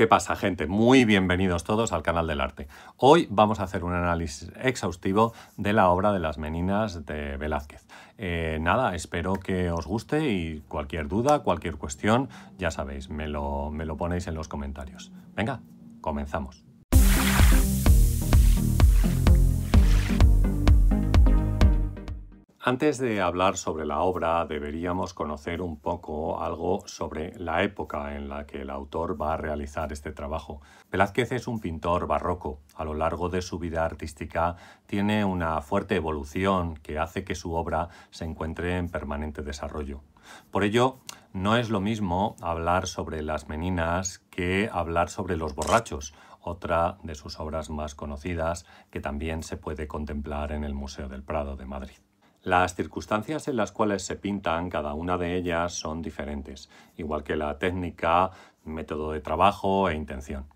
¿Qué pasa, gente? Muy bienvenidos todos al canal del arte. Hoy vamos a hacer un análisis exhaustivo de la obra de las meninas de Velázquez. Eh, nada, espero que os guste y cualquier duda, cualquier cuestión, ya sabéis, me me lo ponéis en los comentarios. Venga, comenzamos. Antes de hablar sobre la obra, deberíamos conocer un poco algo sobre la época en la que el autor va a realizar este trabajo. Velázquez es un pintor barroco. A lo largo de su vida artística tiene una fuerte evolución que hace que su obra se encuentre en permanente desarrollo. Por ello, no es lo mismo hablar sobre las meninas que hablar sobre los borrachos, otra de sus obras más conocidas que también se puede contemplar en el Museo del Prado de Madrid. Las circunstancias en las cuales se pintan cada una de ellas son diferentes, igual que la técnica, método de trabajo e intención.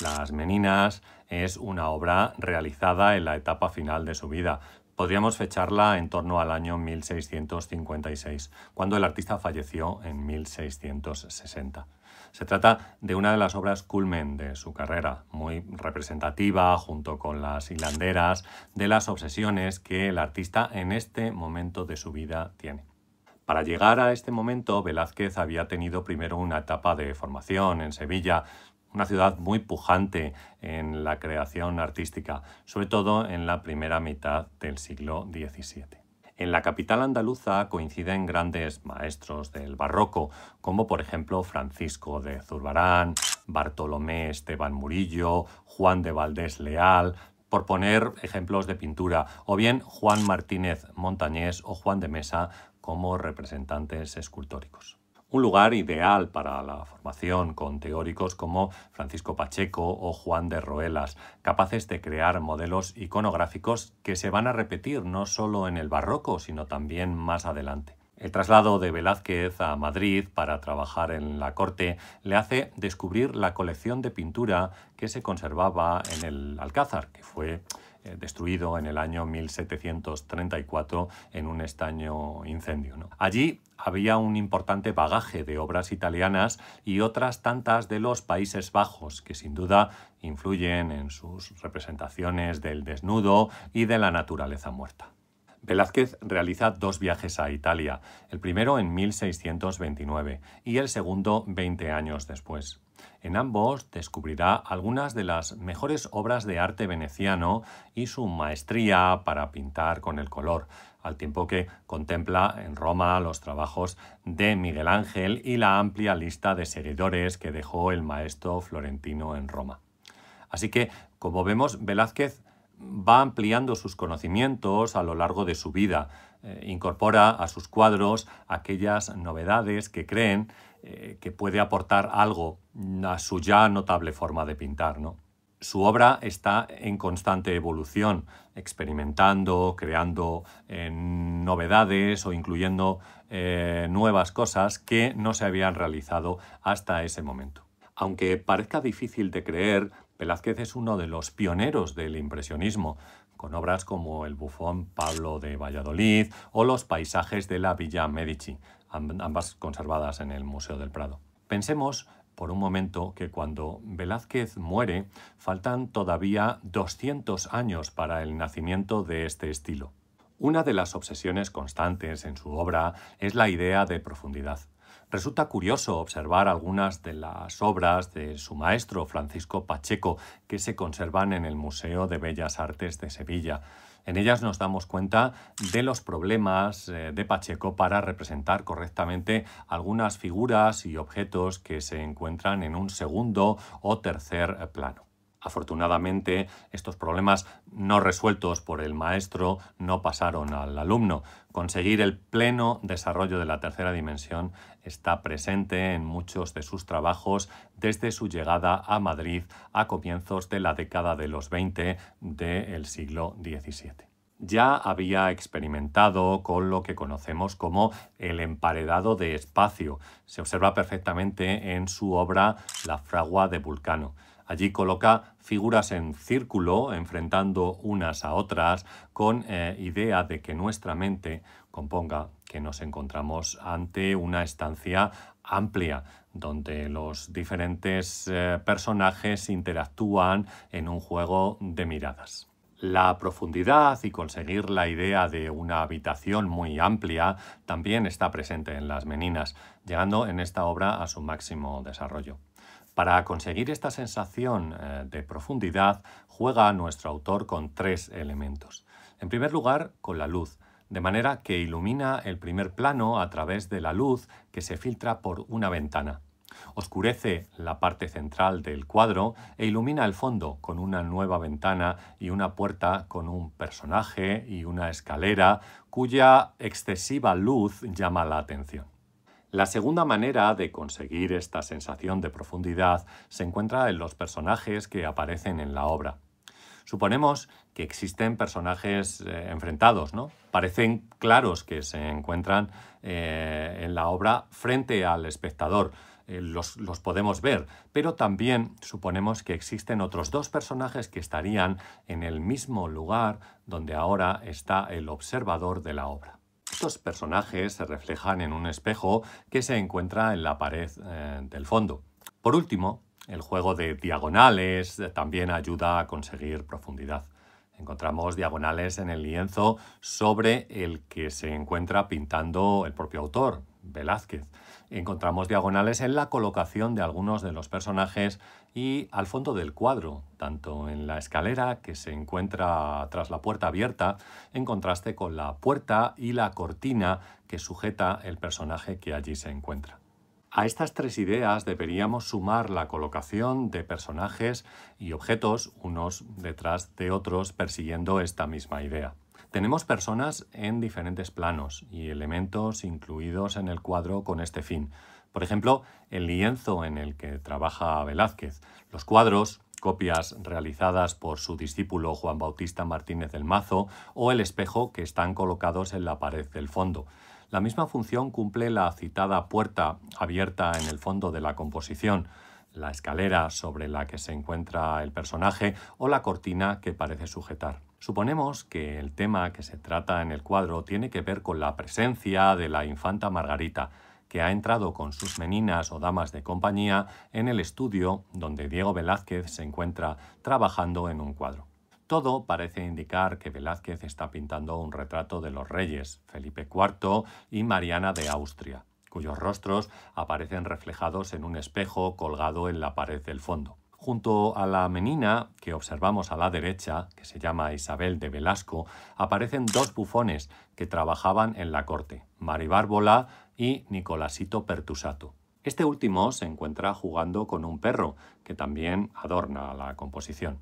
Las Meninas es una obra realizada en la etapa final de su vida. Podríamos fecharla en torno al año 1656, cuando el artista falleció en 1660. Se trata de una de las obras culmen de su carrera, muy representativa, junto con las hilanderas, de las obsesiones que el artista en este momento de su vida tiene. Para llegar a este momento, Velázquez había tenido primero una etapa de formación en Sevilla, una ciudad muy pujante en la creación artística, sobre todo en la primera mitad del siglo XVII. En la capital andaluza coinciden grandes maestros del barroco, como por ejemplo Francisco de Zurbarán, Bartolomé Esteban Murillo, Juan de Valdés Leal, por poner ejemplos de pintura, o bien Juan Martínez Montañés o Juan de Mesa como representantes escultóricos un lugar ideal para la formación con teóricos como Francisco Pacheco o Juan de Roelas, capaces de crear modelos iconográficos que se van a repetir no solo en el barroco, sino también más adelante. El traslado de Velázquez a Madrid para trabajar en la corte le hace descubrir la colección de pintura que se conservaba en el Alcázar, que fue eh, destruido en el año 1734 en un estaño incendio. Allí había un importante bagaje de obras italianas y otras tantas de los Países Bajos, que sin duda influyen en sus representaciones del desnudo y de la naturaleza muerta. Velázquez realiza dos viajes a Italia, el primero en 1629 y el segundo 20 años después. En ambos descubrirá algunas de las mejores obras de arte veneciano y su maestría para pintar con el color, al tiempo que contempla en Roma los trabajos de Miguel Ángel y la amplia lista de seguidores que dejó el maestro florentino en Roma. Así que, como vemos, Velázquez va ampliando sus conocimientos a lo largo de su vida. Eh, incorpora a sus cuadros aquellas novedades que creen eh, que puede aportar algo a su ya notable forma de pintar. Su obra está en constante evolución, experimentando, creando eh, novedades o incluyendo nuevas cosas que no se habían realizado hasta ese momento. Aunque parezca difícil de creer, Velázquez es uno de los pioneros del impresionismo, con obras como El bufón Pablo de Valladolid o Los paisajes de la Villa Medici, ambas conservadas en el Museo del Prado. Pensemos por un momento que cuando Velázquez muere, faltan todavía 200 años para el nacimiento de este estilo. Una de las obsesiones constantes en su obra es la idea de profundidad. Resulta curioso observar algunas de las obras de su maestro Francisco Pacheco que se conservan en el Museo de Bellas Artes de Sevilla. En ellas nos damos cuenta de los problemas eh, de Pacheco para representar correctamente algunas figuras y objetos que se encuentran en un segundo o tercer plano. Afortunadamente, estos problemas no resueltos por el maestro no pasaron al alumno. Conseguir el pleno desarrollo de la tercera dimensión está presente en muchos de sus trabajos desde su llegada a Madrid a comienzos de la década de los 20 del siglo XVII ya había experimentado con lo que conocemos como el emparedado de espacio. Se observa perfectamente en su obra La fragua de Vulcano. Allí coloca figuras en círculo, enfrentando unas a otras, con eh, idea de que nuestra mente componga que nos encontramos ante una estancia amplia, donde los diferentes eh, personajes interactúan en un juego de miradas. La profundidad y conseguir la idea de una habitación muy amplia también está presente en las meninas, llegando en esta obra a su máximo desarrollo. Para conseguir esta sensación eh, de profundidad, juega nuestro autor con tres elementos. En primer lugar, con la luz, de manera que ilumina el primer plano a través de la luz que se filtra por una ventana. Oscurece la parte central del cuadro e ilumina el fondo con una nueva ventana y una puerta con un personaje y una escalera cuya excesiva luz llama la atención. La segunda manera de conseguir esta sensación de profundidad se encuentra en los personajes que aparecen en la obra. Suponemos que existen personajes eh, enfrentados, ¿no? Parecen claros que se encuentran eh, en la obra frente al espectador. Eh, los, podemos ver, pero también suponemos que existen otros dos personajes que estarían en el mismo lugar donde ahora está el observador de la obra personajes se reflejan en un espejo que se encuentra en la pared eh, del fondo. Por último, el juego de diagonales eh, también ayuda a conseguir profundidad. Encontramos diagonales en el lienzo sobre el que se encuentra pintando el propio autor, Velázquez. Encontramos diagonales en la colocación de algunos de los personajes y al fondo del cuadro, tanto en la escalera que se encuentra tras la puerta abierta, en contraste con la puerta y la cortina que sujeta el personaje que allí se encuentra. A estas tres ideas deberíamos sumar la colocación de personajes y objetos unos detrás de otros persiguiendo esta misma idea. Tenemos personas en diferentes planos y elementos incluidos en el cuadro con este fin. Por ejemplo, el lienzo en el que trabaja Velázquez, los cuadros, copias realizadas por su discípulo Juan Bautista Martínez del Mazo o el espejo que están colocados en la pared del fondo. La misma función cumple la citada puerta abierta en el fondo de la composición la escalera sobre la que se encuentra el personaje o la cortina que parece sujetar. Suponemos que el tema que se trata en el cuadro tiene que ver con la presencia de la infanta Margarita, que ha entrado con sus meninas o damas de compañía en el estudio donde Diego Velázquez se encuentra trabajando en un cuadro. Todo parece indicar que Velázquez está pintando un retrato de los reyes, Felipe IV y Mariana de Austria cuyos rostros aparecen reflejados en un espejo colgado en la pared del fondo. Junto a la menina que observamos a la derecha, que se llama Isabel de Velasco, aparecen dos bufones que trabajaban en la corte, Maribárbola y Nicolasito Pertusato. Este último se encuentra jugando con un perro, que también adorna la composición.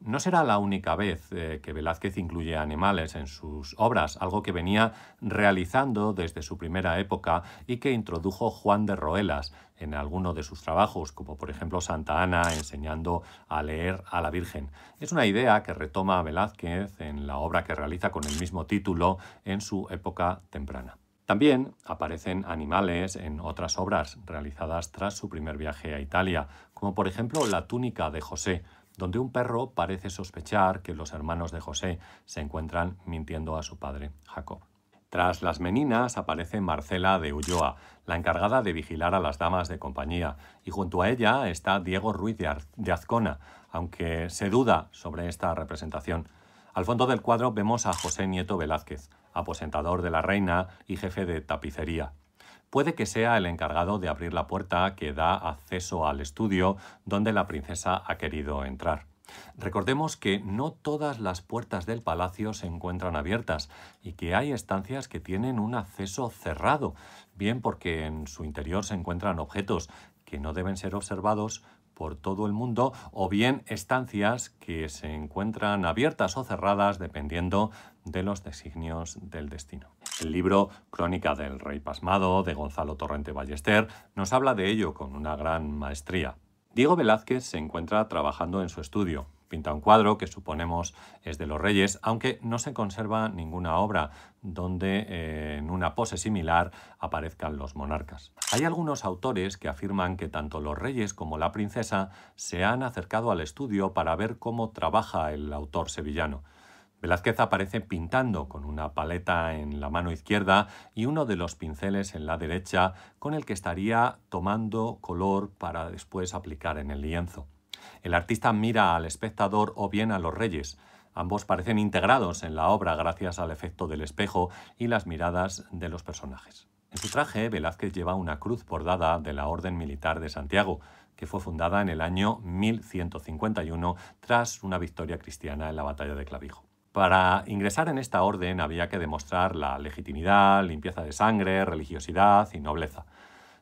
No será la única vez eh, que Velázquez incluye animales en sus obras, algo que venía realizando desde su primera época y que introdujo Juan de Roelas en alguno de sus trabajos, como por ejemplo Santa Ana enseñando a leer a la Virgen. Es una idea que retoma Velázquez en la obra que realiza con el mismo título en su época temprana. También aparecen animales en otras obras realizadas tras su primer viaje a Italia, como por ejemplo La túnica de José, donde un perro parece sospechar que los hermanos de José se encuentran mintiendo a su padre, Jacob. Tras las meninas aparece Marcela de Ulloa, la encargada de vigilar a las damas de compañía, y junto a ella está Diego Ruiz de Azcona, aunque se duda sobre esta representación. Al fondo del cuadro vemos a José Nieto Velázquez, aposentador de la reina y jefe de tapicería. Puede que sea el encargado de abrir la puerta que da acceso al estudio donde la princesa ha querido entrar. Recordemos que no todas las puertas del palacio se encuentran abiertas y que hay estancias que tienen un acceso cerrado, bien porque en su interior se encuentran objetos que no deben ser observados por todo el mundo o bien estancias que se encuentran abiertas o cerradas dependiendo de los designios del destino. El libro Crónica del Rey Pasmado de Gonzalo Torrente Ballester nos habla de ello con una gran maestría. Diego Velázquez se encuentra trabajando en su estudio, Pinta un cuadro que suponemos es de los reyes, aunque no se conserva ninguna obra donde eh, en una pose similar aparezcan los monarcas. Hay algunos autores que afirman que tanto los reyes como la princesa se han acercado al estudio para ver cómo trabaja el autor sevillano. Velázquez aparece pintando con una paleta en la mano izquierda y uno de los pinceles en la derecha con el que estaría tomando color para después aplicar en el lienzo. El artista mira al espectador o bien a los reyes. Ambos parecen integrados en la obra gracias al efecto del espejo y las miradas de los personajes. En su traje, Velázquez lleva una cruz bordada de la Orden Militar de Santiago, que fue fundada en el año 1151 tras una victoria cristiana en la batalla de Clavijo. Para ingresar en esta orden había que demostrar la legitimidad, limpieza de sangre, religiosidad y nobleza.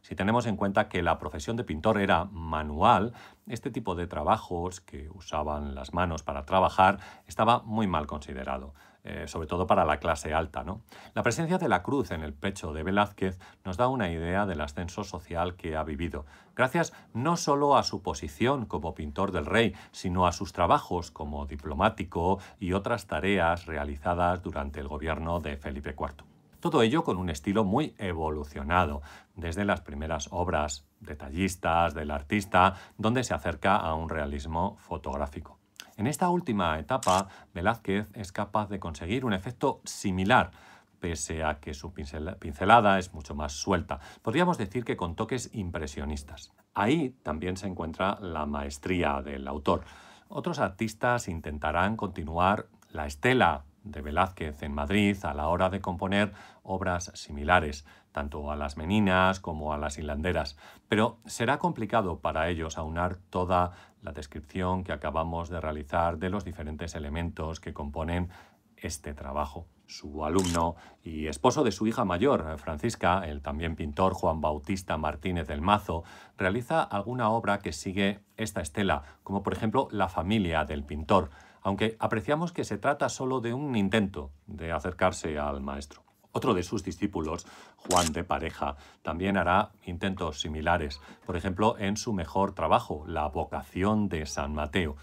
Si tenemos en cuenta que la profesión de pintor era manual, este tipo de trabajos que usaban las manos para trabajar estaba muy mal considerado. Eh, sobre todo para la clase alta. ¿no? La presencia de la cruz en el pecho de Velázquez nos da una idea del ascenso social que ha vivido, gracias no solo a su posición como pintor del rey, sino a sus trabajos como diplomático y otras tareas realizadas durante el gobierno de Felipe IV. Todo ello con un estilo muy evolucionado, desde las primeras obras detallistas del artista, donde se acerca a un realismo fotográfico. En esta última etapa, Velázquez es capaz de conseguir un efecto similar, pese a que su pincelada es mucho más suelta. Podríamos decir que con toques impresionistas. Ahí también se encuentra la maestría del autor. Otros artistas intentarán continuar la estela de Velázquez en Madrid a la hora de componer obras similares, tanto a las meninas como a las hilanderas, pero será complicado para ellos aunar toda la descripción que acabamos de realizar de los diferentes elementos que componen este trabajo. Su alumno y esposo de su hija mayor, Francisca, el también pintor Juan Bautista Martínez del Mazo, realiza alguna obra que sigue esta estela, como por ejemplo La familia del pintor, aunque apreciamos que se trata solo de un intento de acercarse al maestro. Otro de sus discípulos, Juan de Pareja, también hará intentos similares, por ejemplo, en su mejor trabajo, La vocación de San Mateo.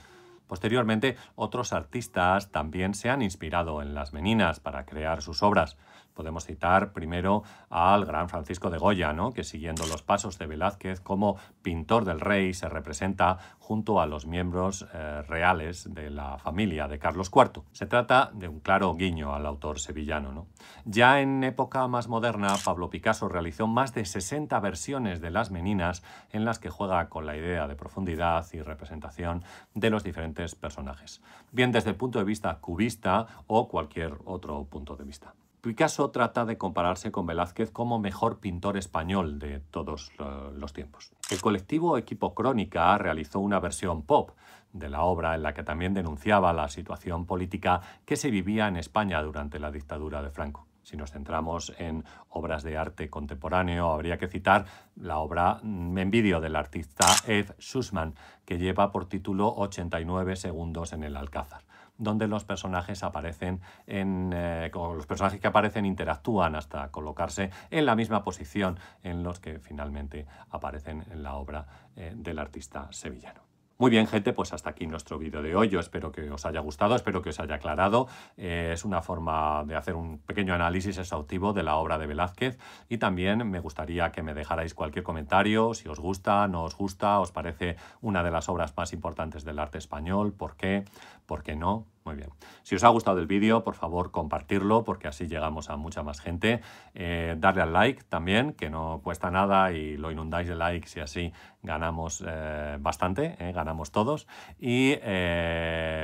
Posteriormente, otros artistas también se han inspirado en las meninas para crear sus obras. Podemos citar primero al gran Francisco de Goya, ¿no? que siguiendo los pasos de Velázquez como pintor del rey se representa junto a los miembros eh, reales de la familia de Carlos IV. Se trata de un claro guiño al autor sevillano. Ya en época más moderna, Pablo Picasso realizó más de 60 versiones de Las Meninas en las que juega con la idea de profundidad y representación de los diferentes personajes, bien desde el punto de vista cubista o cualquier otro punto de vista. Picasso trata de compararse con Velázquez como mejor pintor español de todos los tiempos. El colectivo Equipo Crónica realizó una versión pop de la obra en la que también denunciaba la situación política que se vivía en España durante la dictadura de Franco. Si nos centramos en obras de arte contemporáneo, habría que citar la obra Me envidio del artista Ed Schussman, que lleva por título 89 segundos en el Alcázar donde los personajes aparecen en, eh, los personajes que aparecen interactúan hasta colocarse en la misma posición en los que finalmente aparecen en la obra eh, del artista sevillano. Muy bien, gente, pues hasta aquí nuestro vídeo de hoy. Yo espero que os haya gustado, espero que os haya aclarado. Eh, es una forma de hacer un pequeño análisis exhaustivo de la obra de Velázquez y también me gustaría que me dejarais cualquier comentario, si os gusta, no os gusta, os parece una de las obras más importantes del arte español, por qué, por qué no, muy bien. Si os ha gustado el vídeo, por favor compartirlo porque así llegamos a mucha más gente. Eh, darle al like también, que no cuesta nada y lo inundáis de likes y así ganamos eh, bastante, eh, ganamos todos. Y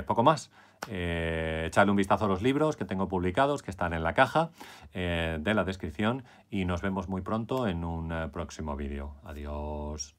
poco más. echarle un vistazo a los libros que tengo publicados, que están en la caja de la descripción y nos vemos muy pronto en un próximo vídeo. Adiós.